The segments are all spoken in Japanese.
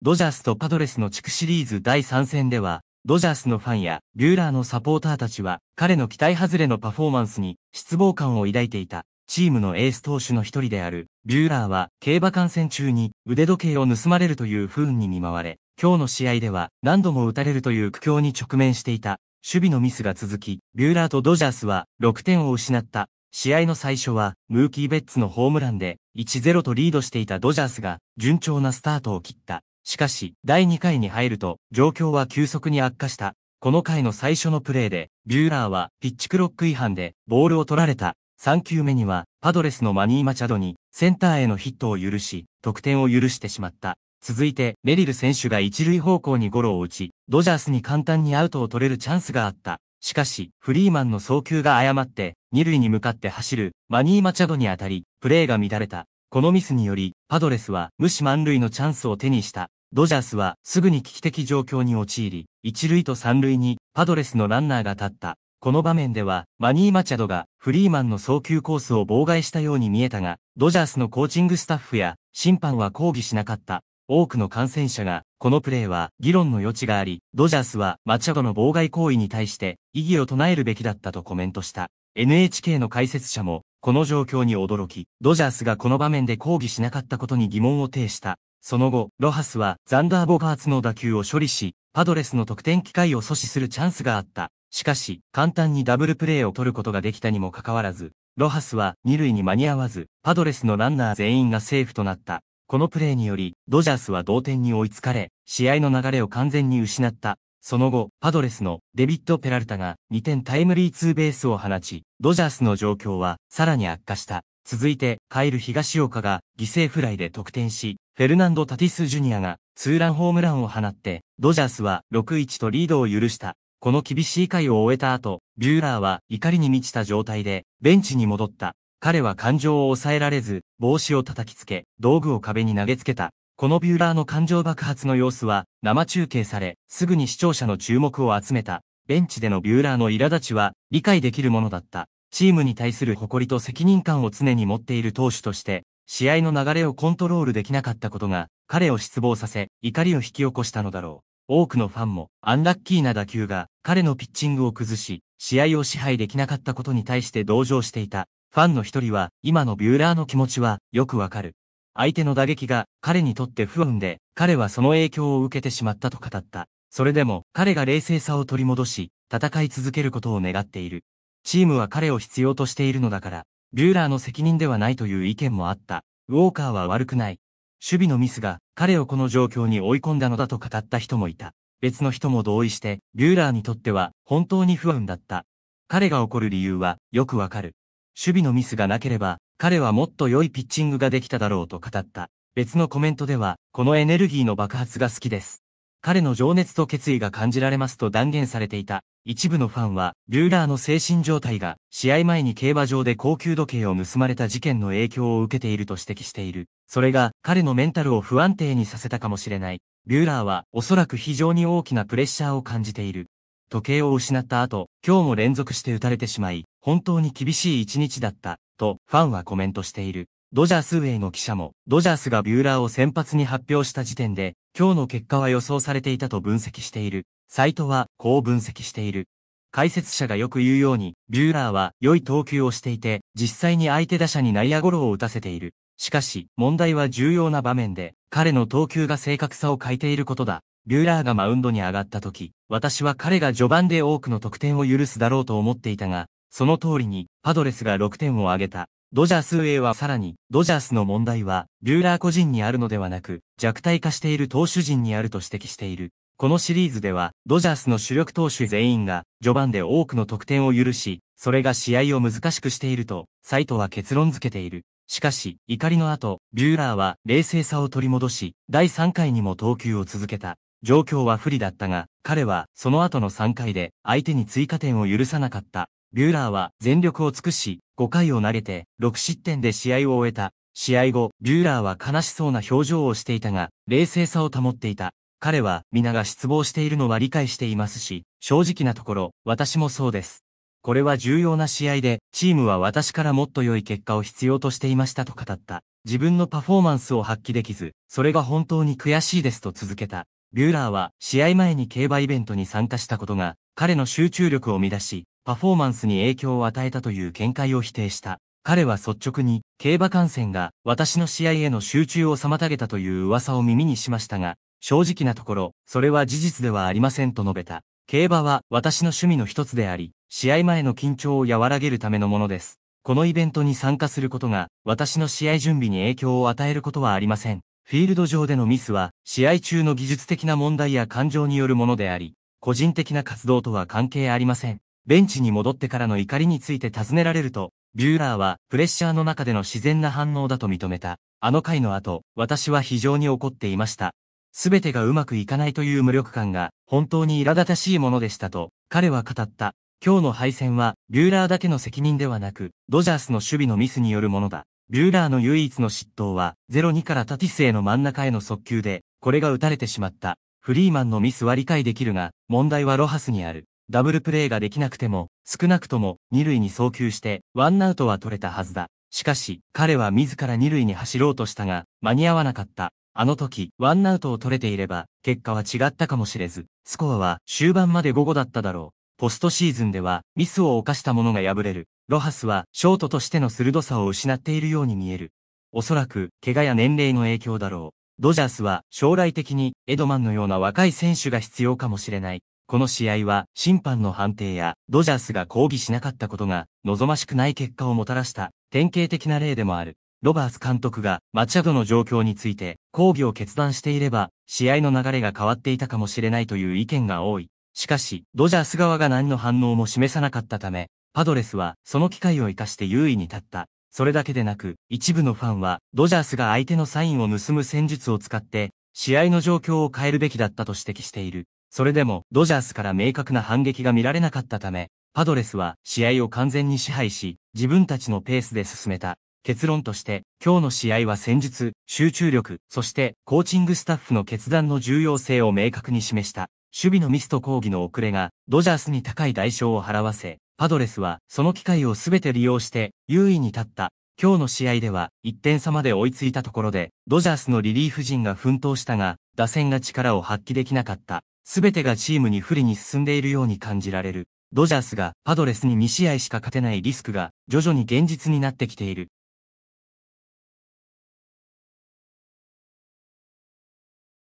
ドジャースとパドレスの地区シリーズ第3戦では、ドジャースのファンやビューラーのサポーターたちは、彼の期待外れのパフォーマンスに失望感を抱いていた。チームのエース投手の一人である、ビューラーは、競馬観戦中に腕時計を盗まれるという不運に見舞われ、今日の試合では何度も打たれるという苦境に直面していた。守備のミスが続き、ビューラーとドジャースは6点を失った。試合の最初は、ムーキー・ベッツのホームランで、1-0とリードしていたドジャースが、順調なスタートを切った。しかし、第2回に入ると、状況は急速に悪化した。この回の最初のプレーで、ビューラーはピッチクロック違反でボールを取られた。3球目には、パドレスのマニー・マチャドに、センターへのヒットを許し、得点を許してしまった。続いて、メリル選手が一塁方向にゴロを打ち、ドジャースに簡単にアウトを取れるチャンスがあった。しかし、フリーマンの送球が誤って、二塁に向かって走る、マニー・マチャドに当たり、プレーが乱れた。このミスにより、パドレスは無視満塁のチャンスを手にした。ドジャースはすぐに危機的状況に陥り、一塁と三塁にパドレスのランナーが立った。この場面では、マニー・マチャドがフリーマンの送球コースを妨害したように見えたが、ドジャースのコーチングスタッフや審判は抗議しなかった。多くの感染者が、このプレーは議論の余地があり、ドジャースはマチャドの妨害行為に対して異議を唱えるべきだったとコメントした。NHK の解説者も、この状況に驚き、ドジャースがこの場面で抗議しなかったことに疑問を呈した。その後、ロハスはザンダーボガーツの打球を処理し、パドレスの得点機会を阻止するチャンスがあった。しかし、簡単にダブルプレーを取ることができたにもかかわらず、ロハスは2塁に間に合わず、パドレスのランナー全員がセーフとなった。このプレーにより、ドジャースは同点に追いつかれ、試合の流れを完全に失った。その後、パドレスのデビッド・ペラルタが2点タイムリーツーベースを放ち、ドジャースの状況はさらに悪化した。続いて、カイル東岡が犠牲フライで得点し、フェルナンド・タティス・ジュニアがツーランホームランを放って、ドジャースは6-1とリードを許した。この厳しい回を終えた後、ビューラーは怒りに満ちた状態で、ベンチに戻った。彼は感情を抑えられず、帽子を叩きつけ、道具を壁に投げつけた。このビューラーの感情爆発の様子は、生中継され、すぐに視聴者の注目を集めた。ベンチでのビューラーの苛立ちは、理解できるものだった。チームに対する誇りと責任感を常に持っている投手として、試合の流れをコントロールできなかったことが、彼を失望させ、怒りを引き起こしたのだろう。多くのファンも、アンラッキーな打球が、彼のピッチングを崩し、試合を支配できなかったことに対して同情していた。ファンの一人は、今のビューラーの気持ちは、よくわかる。相手の打撃が、彼にとって不安で、彼はその影響を受けてしまったと語った。それでも、彼が冷静さを取り戻し、戦い続けることを願っている。チームは彼を必要としているのだから、ビューラーの責任ではないという意見もあった。ウォーカーは悪くない。守備のミスが彼をこの状況に追い込んだのだと語った人もいた。別の人も同意して、ビューラーにとっては本当に不安だった。彼が怒る理由はよくわかる。守備のミスがなければ、彼はもっと良いピッチングができただろうと語った。別のコメントでは、このエネルギーの爆発が好きです。彼の情熱と決意が感じられますと断言されていた。一部のファンは、ビューラーの精神状態が、試合前に競馬場で高級時計を盗まれた事件の影響を受けていると指摘している。それが、彼のメンタルを不安定にさせたかもしれない。ビューラーは、おそらく非常に大きなプレッシャーを感じている。時計を失った後、今日も連続して撃たれてしまい、本当に厳しい一日だった、と、ファンはコメントしている。ドジャースウェイの記者も、ドジャースがビューラーを先発に発表した時点で、今日の結果は予想されていたと分析している。サイトはこう分析している。解説者がよく言うように、ビューラーは良い投球をしていて、実際に相手打者に内野ゴロを打たせている。しかし、問題は重要な場面で、彼の投球が正確さを欠いていることだ。ビューラーがマウンドに上がった時、私は彼が序盤で多くの得点を許すだろうと思っていたが、その通りに、パドレスが6点を挙げた。ドジャース A はさらに、ドジャースの問題は、ビューラー個人にあるのではなく、弱体化している投手陣にあると指摘している。このシリーズでは、ドジャースの主力投手全員が、序盤で多くの得点を許し、それが試合を難しくしていると、サイトは結論付けている。しかし、怒りの後、ビューラーは冷静さを取り戻し、第3回にも投球を続けた。状況は不利だったが、彼はその後の3回で相手に追加点を許さなかった。ビューラーは全力を尽くし、5回を投げて6失点で試合を終えた。試合後、ビューラーは悲しそうな表情をしていたが、冷静さを保っていた。彼は皆が失望しているのは理解していますし、正直なところ、私もそうです。これは重要な試合で、チームは私からもっと良い結果を必要としていましたと語った。自分のパフォーマンスを発揮できず、それが本当に悔しいですと続けた。ビューラーは試合前に競馬イベントに参加したことが、彼の集中力を乱し、パフォーマンスに影響を与えたという見解を否定した。彼は率直に、競馬観戦が私の試合への集中を妨げたという噂を耳にしましたが、正直なところ、それは事実ではありませんと述べた。競馬は私の趣味の一つであり、試合前の緊張を和らげるためのものです。このイベントに参加することが、私の試合準備に影響を与えることはありません。フィールド上でのミスは、試合中の技術的な問題や感情によるものであり、個人的な活動とは関係ありません。ベンチに戻ってからの怒りについて尋ねられると、ビューラーはプレッシャーの中での自然な反応だと認めた。あの回の後、私は非常に怒っていました。すべてがうまくいかないという無力感が本当に苛立たしいものでしたと、彼は語った。今日の敗戦は、ビューラーだけの責任ではなく、ドジャースの守備のミスによるものだ。ビューラーの唯一の失投は、0-2からタティスへの真ん中への速球で、これが打たれてしまった。フリーマンのミスは理解できるが、問題はロハスにある。ダブルプレーができなくても、少なくとも二塁に送球して、ワンアウトは取れたはずだ。しかし、彼は自ら二塁に走ろうとしたが、間に合わなかった。あの時、ワンアウトを取れていれば、結果は違ったかもしれず、スコアは終盤まで午後だっただろう。ポストシーズンでは、ミスを犯した者が敗れる。ロハスは、ショートとしての鋭さを失っているように見える。おそらく、怪我や年齢の影響だろう。ドジャースは、将来的に、エドマンのような若い選手が必要かもしれない。この試合は審判の判定やドジャースが抗議しなかったことが望ましくない結果をもたらした典型的な例でもある。ロバース監督がマチャドの状況について抗議を決断していれば試合の流れが変わっていたかもしれないという意見が多い。しかし、ドジャース側が何の反応も示さなかったため、パドレスはその機会を生かして優位に立った。それだけでなく、一部のファンはドジャースが相手のサインを盗む戦術を使って試合の状況を変えるべきだったと指摘している。それでも、ドジャースから明確な反撃が見られなかったため、パドレスは試合を完全に支配し、自分たちのペースで進めた。結論として、今日の試合は戦術、集中力、そしてコーチングスタッフの決断の重要性を明確に示した。守備のミスと抗議の遅れが、ドジャースに高い代償を払わせ、パドレスはその機会を全て利用して優位に立った。今日の試合では1点差まで追いついたところで、ドジャースのリリーフ陣が奮闘したが、打線が力を発揮できなかった。すべてがチームに不利に進んでいるように感じられる。ドジャースがパドレスに2試合しか勝てないリスクが徐々に現実になってきている。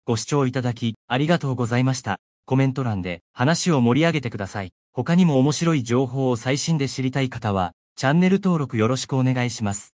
ご視聴いただき、ありがとうございました。コメント欄で話を盛り上げてください。他にも面白い情報を最新で知りたい方は、チャンネル登録よろしくお願いします。